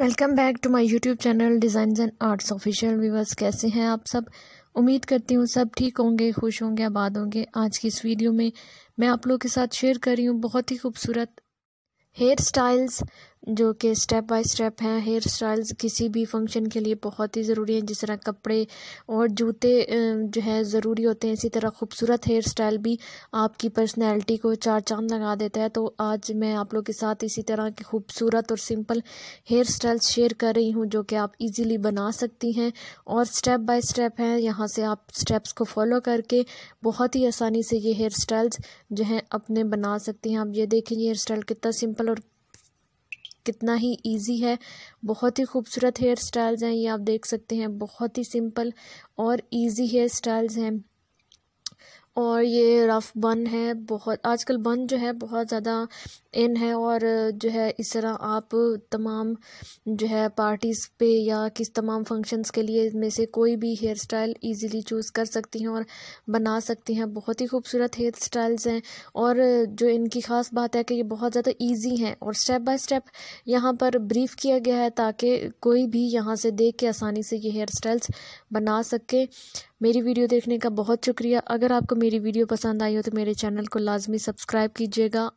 welcome back to my YouTube channel design and arts official viewers कैसे हैं आप सब उम्मीद करती हूँ सब ठीक होंगे खुश होंगे आबाद होंगे आज की इस वीडियो में मैं आप लोगों के साथ शेयर कर रही हूँ बहुत ही खूबसूरत हेयर स्टाइल्स जो कि स्टेप बाय स्टेप हैं हेयर स्टाइल्स किसी भी फंक्शन के लिए बहुत ही ज़रूरी हैं जिस तरह कपड़े और जूते जो है ज़रूरी होते हैं इसी तरह खूबसूरत हेयर स्टाइल भी आपकी पर्सनैलिटी को चार चांद लगा देता है तो आज मैं आप लोग के साथ इसी तरह के खूबसूरत और सिंपल हेयर स्टाइल शेयर कर रही हूँ जो कि आप ईज़िली बना सकती हैं और स्टेप बाय स्टेप हैं यहाँ से आप स्टेप्स को फॉलो करके बहुत ही आसानी से ये हेयर स्टाइल्स जो हैं अपने बना सकती हैं आप ये देखें ये हेयर स्टाइल कितना सिंपल और कितना ही इजी है बहुत ही खूबसूरत हेयर स्टाइल्स हैं ये आप देख सकते हैं बहुत ही सिंपल और इजी हेयर स्टाइल्स हैं और ये रफ़ बन है बहुत आजकल बन जो है बहुत ज़्यादा इन है और जो है इस तरह आप तमाम जो है पार्टीज़ पे या किस तमाम फंक्शंस के लिए इनमें से कोई भी हेयर स्टाइल इजीली चूज़ कर सकती हैं और बना सकती हैं बहुत ही खूबसूरत हेयर स्टाइल्स हैं और जो इनकी ख़ास बात है कि ये बहुत ज़्यादा ईजी हैं और स्टेप बाय स्टेप यहाँ पर ब्रीफ किया गया है ताकि कोई भी यहाँ से देख के आसानी से ये हेयर स्टाइल्स बना सके मेरी वीडियो देखने का बहुत शुक्रिया अगर आपको मेरी वीडियो पसंद आई हो तो मेरे चैनल को लाजमी सब्सक्राइब कीजिएगा